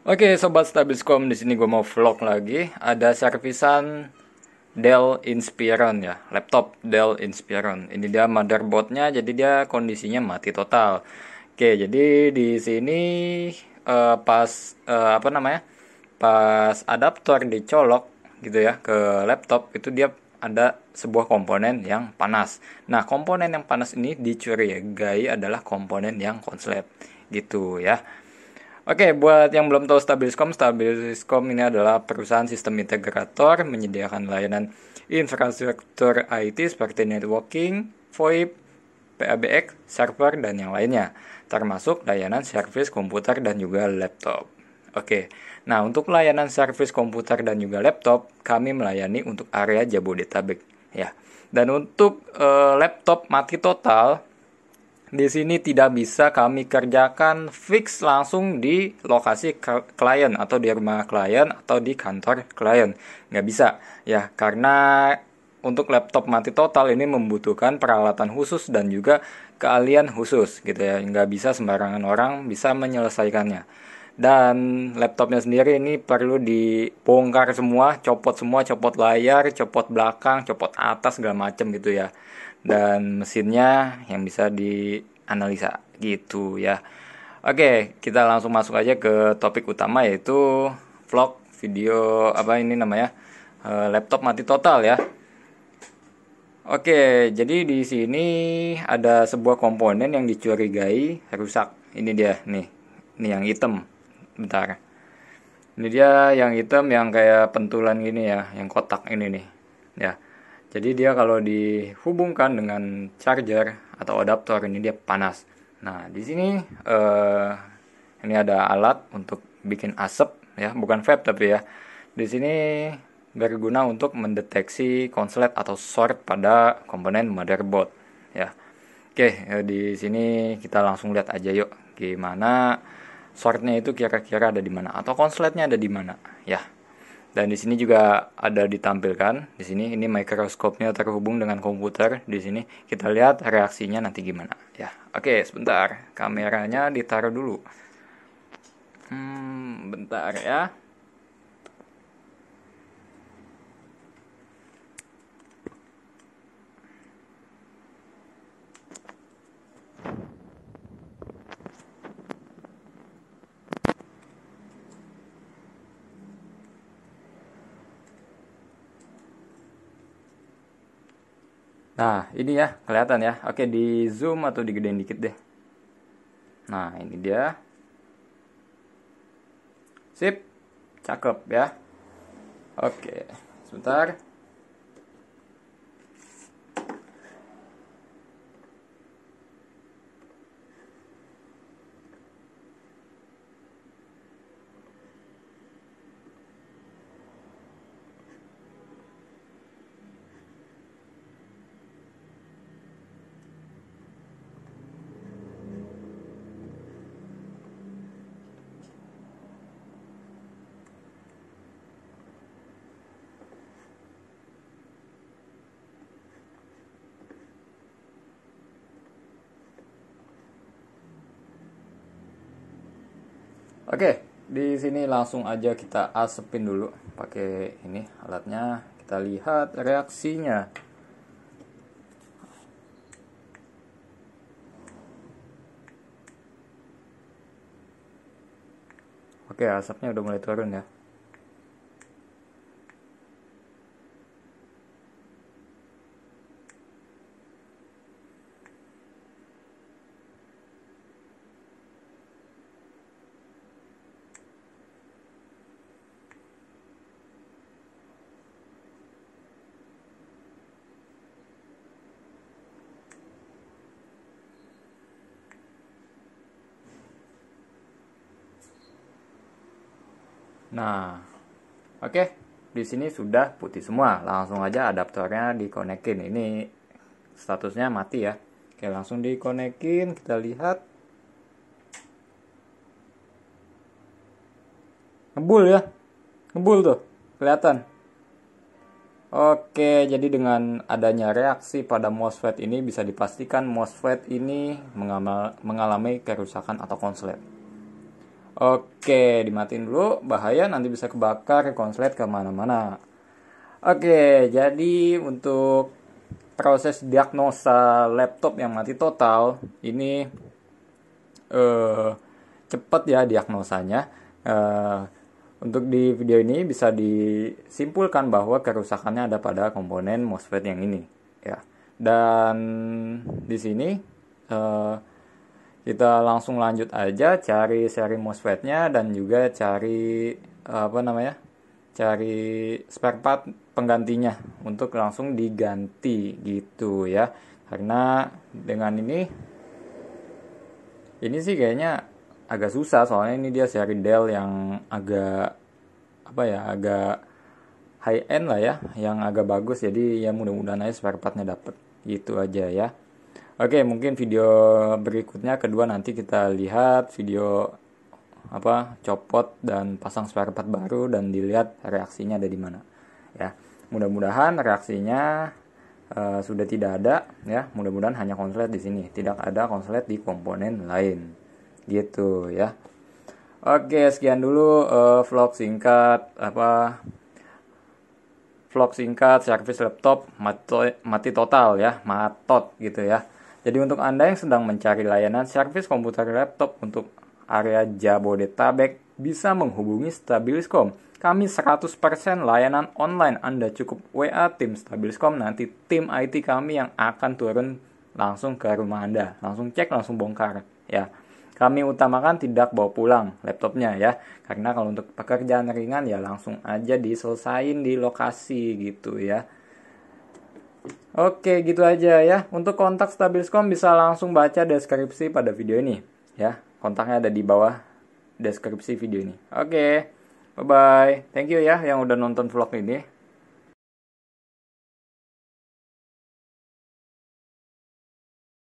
Oke, okay, sobat Stabilscom, di sini gue mau vlog lagi. Ada servisan Dell Inspiron ya, laptop Dell Inspiron. Ini dia motherboardnya, jadi dia kondisinya mati total. Oke, okay, jadi di sini uh, pas uh, apa namanya? Pas adaptor dicolok gitu ya ke laptop itu dia ada sebuah komponen yang panas. Nah, komponen yang panas ini dicuri ya dicurigai adalah komponen yang konslet gitu ya. Oke, okay, buat yang belum tahu Stabiliscom, Stabiliscom ini adalah perusahaan sistem integrator menyediakan layanan infrastruktur IT seperti networking, VoIP, PABX, server, dan yang lainnya, termasuk layanan servis komputer dan juga laptop. Oke, nah untuk layanan servis komputer dan juga laptop, kami melayani untuk area Jabodetabek ya. Dan untuk uh, laptop mati total, di sini tidak bisa kami kerjakan fix langsung di lokasi klien atau di rumah klien atau di kantor klien. Nggak bisa ya, karena untuk laptop mati total ini membutuhkan peralatan khusus dan juga keahlian khusus gitu ya. Nggak bisa sembarangan orang bisa menyelesaikannya. Dan laptopnya sendiri ini perlu dibongkar semua, copot semua, copot layar, copot belakang, copot atas segala macem gitu ya. Dan mesinnya yang bisa dianalisa gitu ya. Oke, kita langsung masuk aja ke topik utama yaitu vlog video apa ini namanya? Eh, laptop mati total ya. Oke, jadi di sini ada sebuah komponen yang dicurigai rusak. Ini dia nih. ini yang hitam bentar ini dia yang hitam yang kayak pentulan gini ya yang kotak ini nih ya jadi dia kalau dihubungkan dengan charger atau adaptor ini dia panas nah di sini eh, ini ada alat untuk bikin asap ya bukan vape tapi ya di sini berguna untuk mendeteksi konslet atau short pada komponen motherboard ya oke eh, di sini kita langsung lihat aja yuk gimana swordnya itu kira-kira ada di mana atau konsletnya ada di mana ya dan di sini juga ada ditampilkan di sini ini mikroskopnya terhubung dengan komputer di sini kita lihat reaksinya nanti gimana ya oke sebentar kameranya ditaruh dulu hmm bentar ya Nah, ini ya, kelihatan ya. Oke, di zoom atau digedein dikit deh. Nah, ini dia. Sip. Cakep ya. Oke, sebentar. Oke, di sini langsung aja kita asepin dulu pakai ini alatnya. Kita lihat reaksinya. Oke, asapnya udah mulai turun ya. Nah, oke, okay. di sini sudah putih semua. Langsung aja adaptornya dikonekin. Ini statusnya mati ya. Oke, langsung dikonekin. Kita lihat. Ngebul ya. Ngebul tuh. Kelihatan. Oke, jadi dengan adanya reaksi pada MOSFET ini bisa dipastikan MOSFET ini mengalami kerusakan atau konslet. Oke, dimatiin dulu. Bahaya nanti bisa kebakar konslet kemana-mana. Oke, jadi untuk proses diagnosa laptop yang mati total ini eh, cepat ya diagnosanya. Eh, untuk di video ini bisa disimpulkan bahwa kerusakannya ada pada komponen MOSFET yang ini, ya. Dan di sini eh, kita langsung lanjut aja cari seri MOSFET-nya dan juga cari apa namanya cari spare part penggantinya untuk langsung diganti gitu ya karena dengan ini ini sih kayaknya agak susah soalnya ini dia seri Dell yang agak apa ya agak high end lah ya yang agak bagus jadi ya mudah-mudahan aja spare partnya dapet gitu aja ya Oke, mungkin video berikutnya kedua nanti kita lihat video apa copot dan pasang spare part baru dan dilihat reaksinya ada di mana. Ya, mudah-mudahan reaksinya uh, sudah tidak ada ya. Mudah-mudahan hanya konslet di sini, tidak ada konslet di komponen lain. Gitu ya. Oke, sekian dulu uh, vlog singkat apa vlog singkat service laptop mati, mati total ya, matot gitu ya. Jadi untuk Anda yang sedang mencari layanan servis komputer laptop untuk area Jabodetabek, bisa menghubungi Stabiliscom. Kami 100% layanan online. Anda cukup WA tim Stabiliscom, nanti tim IT kami yang akan turun langsung ke rumah Anda. Langsung cek, langsung bongkar. Ya, kami utamakan tidak bawa pulang laptopnya ya. Karena kalau untuk pekerjaan ringan ya langsung aja diselesain di lokasi gitu ya. Oke, gitu aja ya. Untuk kontak Stabilscom bisa langsung baca deskripsi pada video ini ya. Kontaknya ada di bawah deskripsi video ini. Oke. Bye bye. Thank you ya yang udah nonton vlog ini.